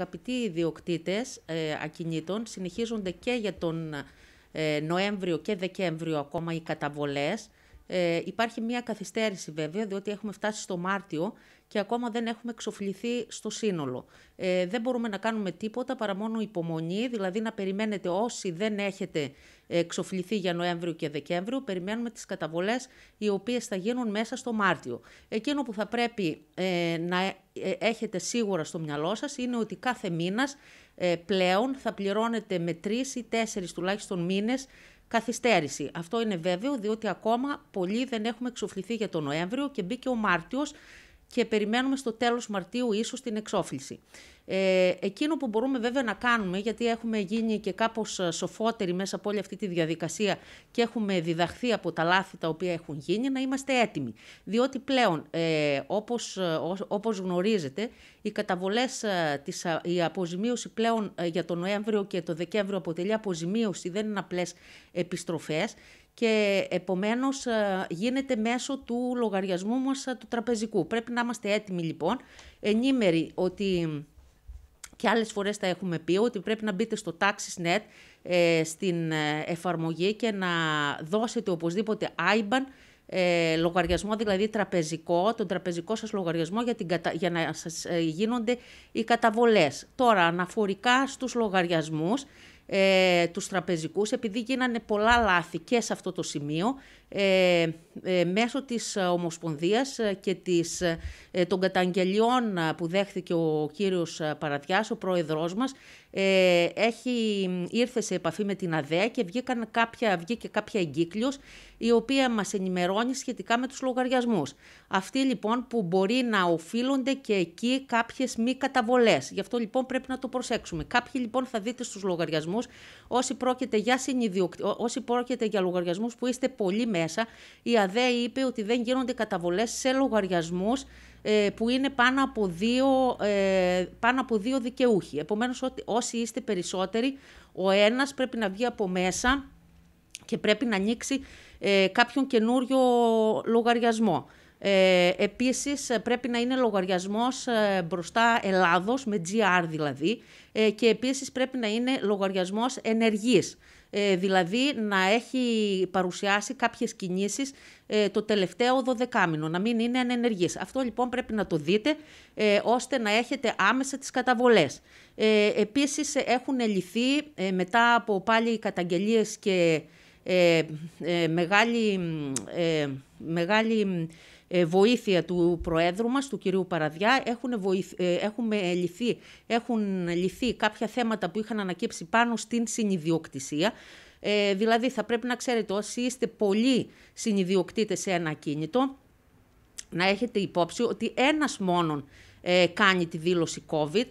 Αγαπητοί ιδιοκτήτες ε, ακινήτων, συνεχίζονται και για τον ε, Νοέμβριο και Δεκέμβριο ακόμα οι καταβολές ε, υπάρχει μια καθυστέρηση βέβαια, διότι έχουμε φτάσει στο Μάρτιο και ακόμα δεν έχουμε εξοφληθεί στο σύνολο. Ε, δεν μπορούμε να κάνουμε τίποτα παρά μόνο υπομονή, δηλαδή να περιμένετε όσοι δεν έχετε εξοφληθεί για Νοέμβριο και Δεκέμβριο, περιμένουμε τις καταβολές οι οποίες θα γίνουν μέσα στο Μάρτιο. Εκείνο που θα πρέπει ε, να ε, έχετε σίγουρα στο μυαλό σας είναι ότι κάθε μήνας ε, πλέον θα πληρώνετε με τρεις ή τέσσερις τουλάχιστον μήνες καθυστέρηση. Αυτό είναι βέβαιο, διότι ακόμα πολλοί δεν έχουμε εξοφληθεί για τον Νοέμβριο και μπήκε ο Μάρτιος και περιμένουμε στο τέλος Μαρτίου ίσως την εξόφληση. Ε, εκείνο που μπορούμε βέβαια να κάνουμε, γιατί έχουμε γίνει και κάπως ε, σοφότεροι μέσα από όλη αυτή τη διαδικασία και έχουμε διδαχθεί από τα λάθη τα οποία έχουν γίνει, να είμαστε έτοιμοι. Διότι πλέον, ε, όπως, ε, όπως γνωρίζετε, οι καταβολές, της, η αποζημίωση πλέον για τον Νοέμβριο και το Δεκέμβριο αποτελεί αποζημίωση, δεν είναι απλές επιστροφές και επομένως ε, γίνεται μέσω του λογαριασμού μας ε, του τραπεζικού. Πρέπει να είμαστε έτοιμοι λοιπόν, ενήμεροι ότι και άλλες φορές τα έχουμε πει, ότι πρέπει να μπείτε στο TaxisNet ε, στην εφαρμογή και να δώσετε οπωσδήποτε IBAN ε, λογαριασμό, δηλαδή τραπεζικό, τον τραπεζικό σας λογαριασμό για, την για να σας γίνονται οι καταβολές. Τώρα, αναφορικά στους λογαριασμούς, ε, τους τραπεζικούς, επειδή γίνανε πολλά λάθη και σε αυτό το σημείο ε, ε, μέσω της Ομοσπονδίας και της, ε, των καταγγελιών που δέχθηκε ο κύριος Παραδιάς, ο πρόεδρός μας, ε, έχει, ήρθε σε επαφή με την ΑΔΕ και βγήκαν κάποια, βγήκε κάποια εγκύκλιος η οποία μας ενημερώνει σχετικά με τους λογαριασμούς. Αυτοί λοιπόν που μπορεί να οφείλονται και εκεί κάποιες μη καταβολές. Γι' αυτό λοιπόν πρέπει να το προσέξουμε. Κάποιοι λοιπόν θα δείτε στους λογαριασμούς όσοι πρόκειται για, συνειδιοκ... όσοι πρόκειται για λογαριασμούς που είστε πολύ η ΑΔΕ είπε ότι δεν γίνονται καταβολές σε λογαριασμούς ε, που είναι πάνω από δύο, ε, πάνω από δύο δικαιούχοι. Επομένως, όσοι είστε περισσότεροι, ο ένας πρέπει να βγει από μέσα και πρέπει να ανοίξει ε, κάποιον καινούριο λογαριασμό. επίσης πρέπει να είναι λογαριασμός μπροστά Ελλάδος, με GR δηλαδή, και επίσης πρέπει να είναι λογαριασμός ενεργής. Ε, δηλαδή να έχει παρουσιάσει κάποιες κινήσεις ε, το τελευταίο δωδεκάμινο, να μην είναι ανενεργής. Αυτό λοιπόν πρέπει να το δείτε ε, ώστε να έχετε άμεσα τις καταβολές. Ε, επίσης έχουν λυθεί μετά από πάλι καταγγελίες και μεγάλη... μεγάλη ε, βοήθεια του Προέδρου μας, του κυρίου Παραδιά. Έχουν βοηθ... Ε, Έχουμε λυθεί... Έχουν λυθεί κάποια θέματα που είχαν ανακύψει πάνω στην συνειδιοκτησία. Ε, δηλαδή θα πρέπει να ξέρετε όσοι είστε πολλοί συνειδιοκτήτες σε ένα κίνητο, να έχετε υπόψη ότι ένας μόνον ε, κάνει τη δήλωση COVID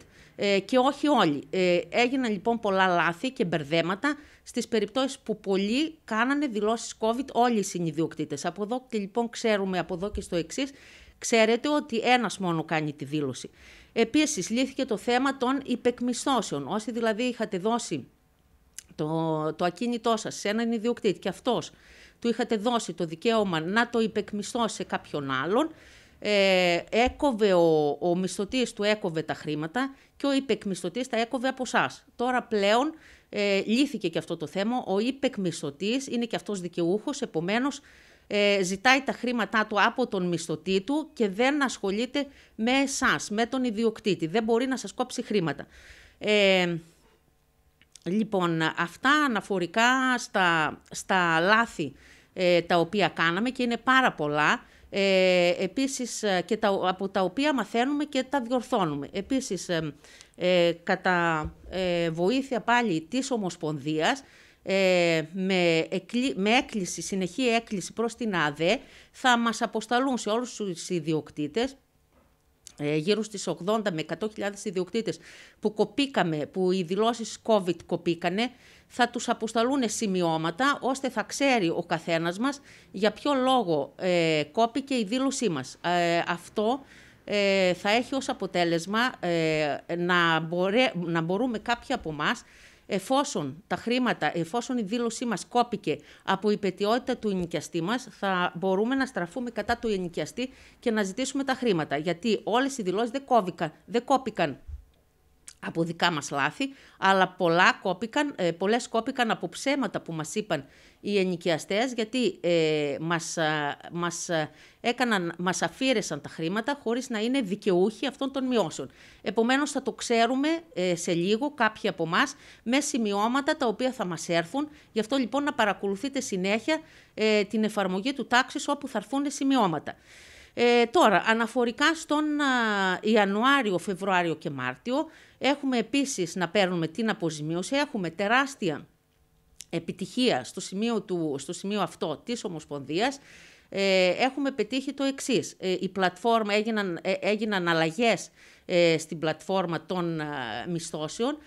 και όχι όλοι. έγιναν λοιπόν πολλά λάθη και μπερδέματα στις περιπτώσεις που πολλοί κάνανε δηλώσεις COVID όλοι οι συνειδιοκτήτες. Από εδώ και λοιπόν ξέρουμε από εδώ και στο εξής. Ξέρετε ότι ένας μόνο κάνει τη δήλωση. Επίσης, λύθηκε το θέμα των υπεκμισθώσεων. Όσοι δηλαδή είχατε δώσει το, το ακίνητό σας σε έναν ιδιοκτήτη και αυτός του είχατε δώσει το δικαίωμα να το υπεκμισθώσει σε κάποιον άλλον, ε, έκοβε ο, ο του έκοβε τα χρήματα και ο υπεκμισθωτής τα έκοβε από εσάς. Τώρα πλέον ε, λύθηκε και αυτό το θέμα. Ο υπεκμισθωτής είναι και αυτός δικαιούχος, επομένως ε, ζητάει τα χρήματά του από τον μισθωτή του και δεν ασχολείται με εσάς, με τον ιδιοκτήτη. Δεν μπορεί να σας κόψει χρήματα. λοιπόν, αυτά αναφορικά στα, στα λάθη τα οποία κάναμε και είναι πάρα πολλά. Ε, επίσης ε, και τα, από τα οποία μαθαίνουμε και τα διορθώνουμε. Επίσης, ε, ε κατά βοήθεια πάλι της Ομοσπονδίας, με, εκλή, με έκκληση, συνεχή έκκληση προς την ΑΔΕ, θα μας αποσταλούν σε όλους τους ιδιοκτήτες, ε, γύρω στις 80 με 100.000 ιδιοκτήτες που κοπήκαμε, που οι δηλώσεις COVID κοπήκανε, θα τους αποσταλούν σημειώματα ώστε θα ξέρει ο καθένας μας για ποιο λόγο ε, κόπηκε η δήλωσή μας. Ε, αυτό ε, θα έχει ως αποτέλεσμα να, μπορέ, να μπορούμε κάποιοι από εμάς Εφόσον τα χρήματα, εφόσον η δήλωσή μας κόπηκε από η πετιότητα του ενοικιαστή μας, θα μπορούμε να στραφούμε κατά του ενοικιαστή και να ζητήσουμε τα χρήματα. Γιατί όλες οι δηλώσεις δεν, δεν κόπηκαν από δικά μας λάθη, αλλά πολλά κόπηκαν, ε, πολλές κόπηκαν από ψέματα που μας είπαν οι ενοικιαστές, γιατί ε, μας, ε, μας, ε, έκαναν, μας αφήρεσαν τα χρήματα χωρίς να είναι δικαιούχοι αυτών των μειώσεων. Επομένως θα το ξέρουμε σε λίγο κάποιοι από εμά με σημειώματα τα οποία θα μας έρθουν. Γι' αυτό λοιπόν να παρακολουθείτε συνέχεια την εφαρμογή του τάξης όπου θα έρθουν σημειώματα. Ε, τώρα, αναφορικά στον Ιανουάριο, Φεβρουάριο και Μάρτιο, έχουμε επίσης να παίρνουμε την αποζημίωση, έχουμε τεράστια επιτυχία στο σημείο, του, στο σημείο αυτό της Ομοσπονδίας, ε, έχουμε πετύχει το εξής. Ε, η πλατφόρμα, έγιναν, ε, έγιναν αλλαγές στην πλατφόρμα των μισθώσεων,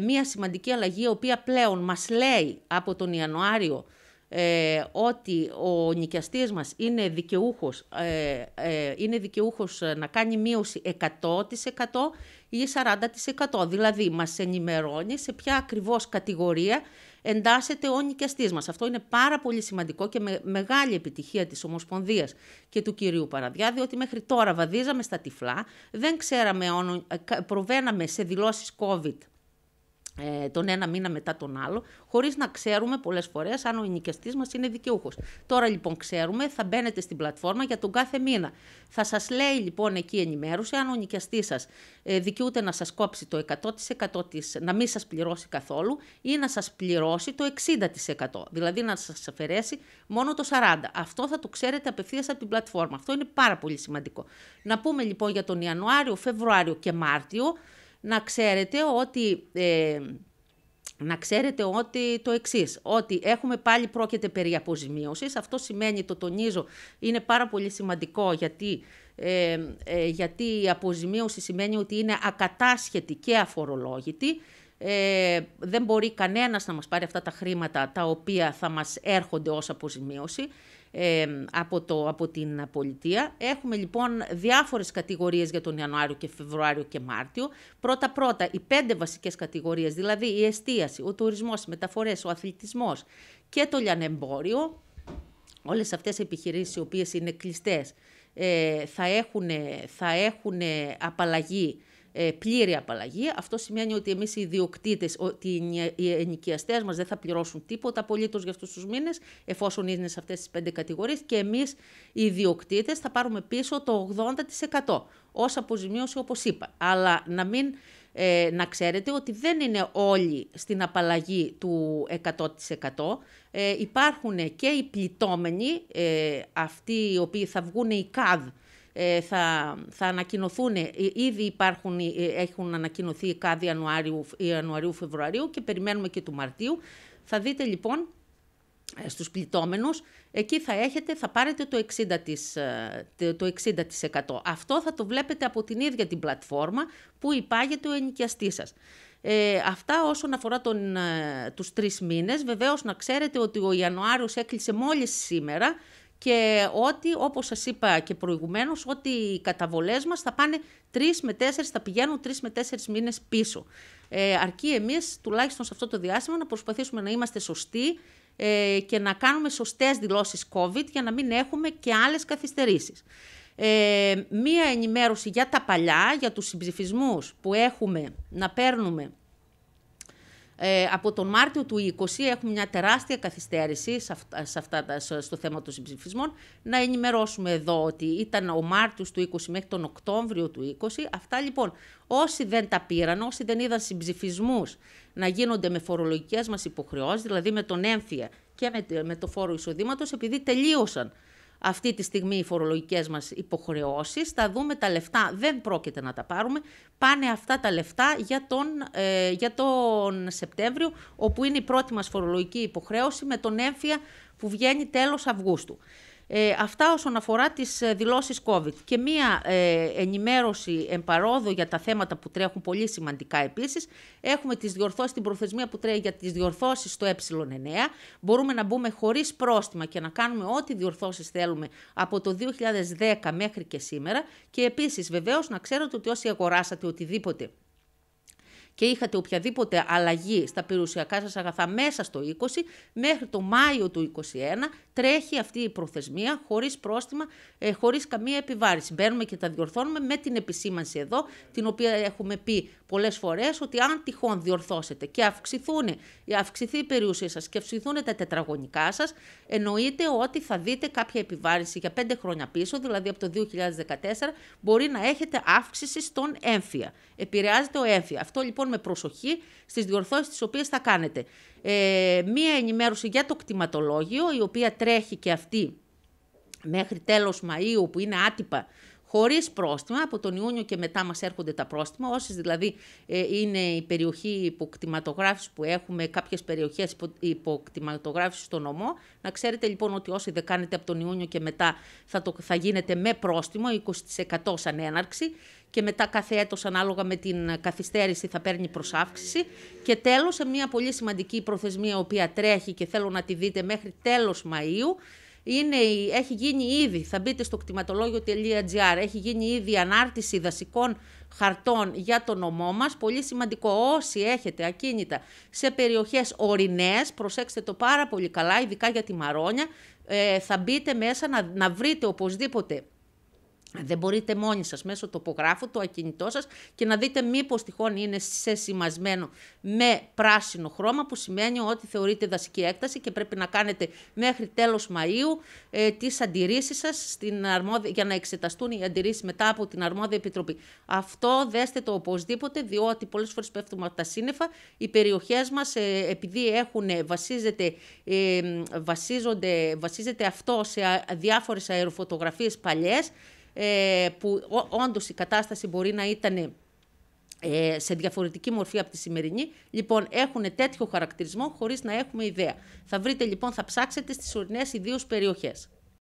μία σημαντική αλλαγή, η οποία πλέον μας λέει από τον Ιανουάριο ε, ότι ο νοικιαστής μας είναι δικαιούχος, ε, ε είναι δικαιούχος να κάνει μείωση 100% ή 40%. Δηλαδή, μας ενημερώνει σε ποια ακριβώς κατηγορία εντάσσεται ο νοικιαστής μας. Αυτό είναι πάρα πολύ σημαντικό και με, μεγάλη επιτυχία της Ομοσπονδίας και του κυρίου Παραδιά, διότι μέχρι τώρα βαδίζαμε στα τυφλά, δεν ξέραμε, ε, προβαίναμε σε δηλώσεις COVID ε, τον ένα μήνα μετά τον άλλο, χωρίς να ξέρουμε πολλές φορές αν ο ενοικιαστής μας είναι δικαιούχος. Τώρα λοιπόν ξέρουμε, θα μπαίνετε στην πλατφόρμα για τον κάθε μήνα. Θα σας λέει λοιπόν εκεί η ενημέρωση αν ο σα σας ε, δικαιούται να σας κόψει το 100% της, να μην σας πληρώσει καθόλου ή να σας πληρώσει το 60%, δηλαδή να σας αφαιρέσει μόνο το 40%. Αυτό θα το ξέρετε απευθείας από την πλατφόρμα. Αυτό είναι πάρα πολύ σημαντικό. Να πούμε λοιπόν για τον Ιανουάριο, Φεβρουάριο και Μάρτιο, να ξέρετε ότι... Ε, να ξέρετε ότι το εξής, ότι έχουμε πάλι πρόκειται περί αποζημίωσης. Αυτό σημαίνει, το τονίζω, είναι πάρα πολύ σημαντικό γιατί, ε, ε, γιατί η αποζημίωση σημαίνει ότι είναι ακατάσχετη και αφορολόγητη. Ε, δεν μπορεί κανένας να μας πάρει αυτά τα χρήματα τα οποία θα μας έρχονται ως αποζημίωση ε, από, το, από την πολιτεία. Έχουμε λοιπόν διάφορες κατηγορίες για τον Ιανουάριο και Φεβρουάριο και Μάρτιο. Πρώτα-πρώτα οι πέντε βασικές κατηγορίες, δηλαδή η εστίαση, ο τουρισμός, οι μεταφορές, ο αθλητισμός και το λιανεμπόριο, όλες αυτές οι επιχειρήσεις οι οποίες είναι κλειστές, ε, θα θα έχουν απαλλαγή ε, πλήρη απαλλαγή. Αυτό σημαίνει ότι εμείς οι ιδιοκτήτες, ότι ε, οι ενοικιαστές μας δεν θα πληρώσουν τίποτα απολύτως για αυτούς τους μήνες, εφόσον είναι σε αυτές τις πέντε κατηγορίες, και εμείς οι ιδιοκτήτες θα πάρουμε πίσω το 80% ως αποζημίωση, όπως είπα. Αλλά να μην. Ε, να ξέρετε ότι δεν είναι όλοι στην απαλλαγή του 100%. Ε, υπάρχουν και οι πληττόμενοι, ε, αυτοί οι οποίοι θα βγουν οι ΚΑΔ, ε, θα, θα ανακοινωθούν. Ε, ήδη υπάρχουν, ε, έχουν ανακοινωθεί κάθε Ιανουαρίου, Ιανουαρίου, Φεβρουαρίου και περιμένουμε και του Μαρτίου. Θα δείτε λοιπόν στους πληττόμενους, εκεί θα έχετε, θα πάρετε το 60%, το 60%. Αυτό θα το βλέπετε από την ίδια την πλατφόρμα που υπάγεται ο ενοικιαστής σας. αυτά όσον αφορά τον, τους τρεις μήνες. Βεβαίως να ξέρετε ότι ο Ιανουάριος έκλεισε μόλις σήμερα και ότι, όπως σας είπα και προηγουμένως, ότι οι καταβολές μας θα πάνε τρεις με τέσσερις, θα πηγαίνουν τρεις με τέσσερις μήνες πίσω. Ε, αρκεί εμείς, τουλάχιστον σε αυτό το διάστημα, να προσπαθήσουμε να είμαστε σωστοί ε, και να κάνουμε σωστές δηλώσεις COVID για να μην έχουμε και άλλες καθυστερήσεις. Ε, μία ενημέρωση για τα παλιά, για τους συμψηφισμούς που έχουμε να παίρνουμε ε, από τον Μάρτιο του 20 έχουμε μια τεράστια καθυστέρηση σε αυτά, σε στο θέμα των συμψηφισμών. Να ενημερώσουμε εδώ ότι ήταν ο Μάρτιος του 20 μέχρι τον Οκτώβριο του 20. Αυτά λοιπόν όσοι δεν τα πήραν, όσοι δεν είδαν συμψηφισμούς να γίνονται με φορολογικές μας υποχρεώσεις, δηλαδή με τον έμφυα και με, το φόρο εισοδήματό, επειδή τελείωσαν αυτή τη στιγμή οι φορολογικές μας υποχρεώσεις, θα δούμε τα λεφτά, δεν πρόκειται να τα πάρουμε, πάνε αυτά τα λεφτά για τον, ε, για τον Σεπτέμβριο, όπου είναι η πρώτη μας φορολογική υποχρέωση με τον έμφυα που βγαίνει τέλος Αυγούστου. Ε, αυτά όσον αφορά τις ε, δηλώσεις COVID. Και μία ε, ενημέρωση εμπαρόδο για τα θέματα που τρέχουν πολύ σημαντικά επίσης. Έχουμε τις διορθώσεις, την προθεσμία που τρέχει για τις διορθώσεις στο ε9. Μπορούμε να μπούμε χωρίς πρόστιμα και να κάνουμε ό,τι διορθώσεις θέλουμε από το 2010 μέχρι και σήμερα. Και επίσης βεβαίως να ξέρετε ότι όσοι αγοράσατε οτιδήποτε και είχατε οποιαδήποτε αλλαγή στα περιουσιακά σας αγαθά μέσα στο 20, μέχρι το Μάιο του 2021 τρέχει αυτή η προθεσμία χωρίς πρόστιμα, ε, χωρίς καμία επιβάρηση. Μπαίνουμε και τα διορθώνουμε με την επισήμανση εδώ, την οποία έχουμε πει πολλές φορές ότι αν τυχόν διορθώσετε και αυξηθούν, ε, αυξηθεί η περιουσία σας και αυξηθούν τα τετραγωνικά σας, εννοείται ότι θα δείτε κάποια επιβάρηση για 5 χρόνια πίσω, δηλαδή από το 2014, μπορεί να έχετε αύξηση στον έμφυα. Επηρεάζεται ο έμφυα. Αυτό λοιπόν με προσοχή στις διορθώσεις τις οποίες θα κάνετε. Ε, μία ενημέρωση για το κτηματολόγιο, η οποία τρέχει και αυτή μέχρι τέλος Μαΐου που είναι άτυπα χωρίς πρόστιμα, από τον Ιούνιο και μετά μας έρχονται τα πρόστιμα, όσες δηλαδή ε, είναι η περιοχή υποκτηματογράφησης που έχουμε, κάποιες περιοχές υποκτηματογράφησης στο νομό, να ξέρετε λοιπόν ότι όσοι δεν κάνετε από τον Ιούνιο και μετά θα, το, θα γίνεται με πρόστιμο, 20% σαν έναρξη, και μετά κάθε έτος ανάλογα με την καθυστέρηση θα παίρνει προσάυξηση και τέλος σε μια πολύ σημαντική προθεσμία η οποία τρέχει και θέλω να τη δείτε μέχρι τέλος Μαΐου είναι, έχει γίνει ήδη, θα μπείτε στο κτηματολόγιο.gr, έχει γίνει ήδη ανάρτηση δασικών χαρτών για το νομό μας. Πολύ σημαντικό όσοι έχετε ακίνητα σε περιοχές ορεινές, προσέξτε το πάρα πολύ καλά, ειδικά για τη Μαρόνια, ε, θα μπείτε μέσα να, να βρείτε οπωσδήποτε δεν μπορείτε μόνοι σας μέσω τοπογράφου το ακινητό σας και να δείτε μήπως τυχόν είναι σε σημασμένο με πράσινο χρώμα που σημαίνει ότι θεωρείται δασική έκταση και πρέπει να κάνετε μέχρι τέλος Μαΐου ε, τις αντιρρήσεις σας στην αρμόδια, για να εξεταστούν οι αντιρρήσεις μετά από την αρμόδια επιτροπή. Αυτό δέστε το οπωσδήποτε διότι πολλές φορές πέφτουμε από τα σύννεφα. Οι περιοχές μας ε, επειδή έχουν, ε, βασίζεται, ε, αυτό σε διάφορες αεροφωτογραφίες παλιές ε, που όντως η κατάσταση μπορεί να ήταν ε, σε διαφορετική μορφή από τη σημερινή, λοιπόν, έχουν τέτοιο χαρακτηρισμό χωρίς να έχουμε ιδέα. Θα βρείτε λοιπόν, θα ψάξετε στις ορεινές ιδίως περιοχές.